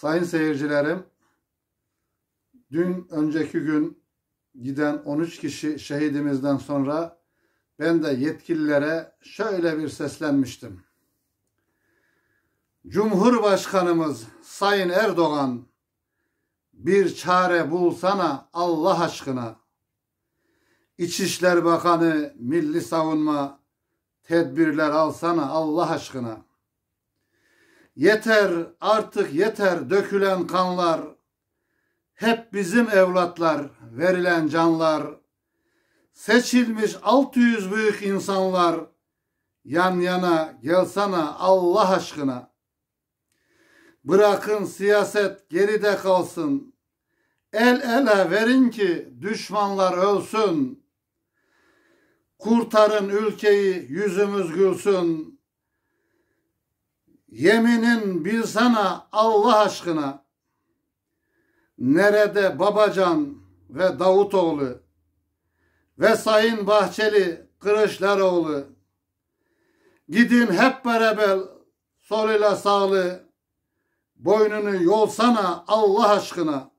Sayın seyircilerim, dün önceki gün giden 13 kişi şehidimizden sonra ben de yetkililere şöyle bir seslenmiştim. Cumhurbaşkanımız Sayın Erdoğan bir çare bulsana Allah aşkına. İçişler Bakanı Milli Savunma tedbirler alsana Allah aşkına.'' Yeter artık yeter dökülen kanlar. Hep bizim evlatlar, verilen canlar. Seçilmiş 600 büyük insanlar. Yan yana gelsana Allah aşkına. Bırakın siyaset geride kalsın. El ele verin ki düşmanlar ölsün. Kurtarın ülkeyi yüzümüz gülsün. Yeminin bir sana Allah aşkına. Nerede Babacan ve Davutoğlu ve Sayın Bahçeli Kırışlaroğlu Gidin hep beraber sol ile sağlı. Boynunu yolsana Allah aşkına.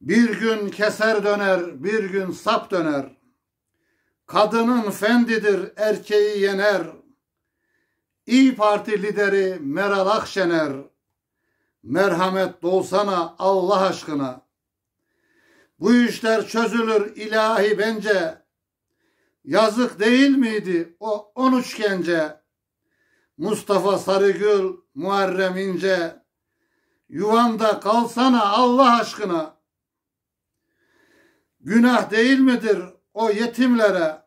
Bir gün keser döner, bir gün sap döner. Kadının fendidir, erkeği yener. İyi Parti lideri Meral Akşener merhamet dolsana Allah aşkına. Bu işler çözülür ilahi bence. Yazık değil miydi o on gence Mustafa Sarıgül, Muharrem İnce. Yuvanda kalsana Allah aşkına. Günah değil midir o yetimlere?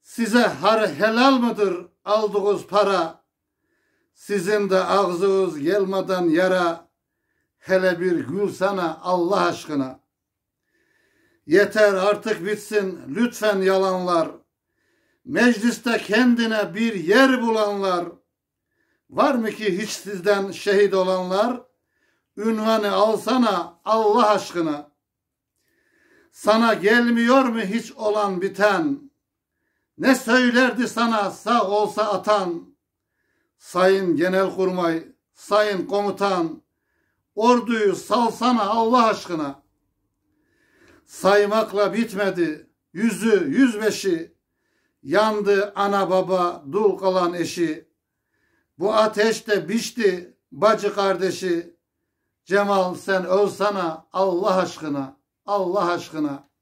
Size har helal mıdır aldığınız para, sizin de ağzınız gelmeden yara, hele bir gül sana Allah aşkına. Yeter artık bitsin lütfen yalanlar, mecliste kendine bir yer bulanlar, var mı ki hiç sizden şehit olanlar, ünvanı alsana Allah aşkına. Sana gelmiyor mu hiç olan biten? Ne söylerdi sana sağ olsa atan, Sayın Genelkurmay, Sayın Komutan, Orduyu salsana Allah aşkına. Saymakla bitmedi yüzü yüz beşi, Yandı ana baba dul kalan eşi, Bu ateşte biçti bacı kardeşi, Cemal sen ölsana Allah aşkına, Allah aşkına.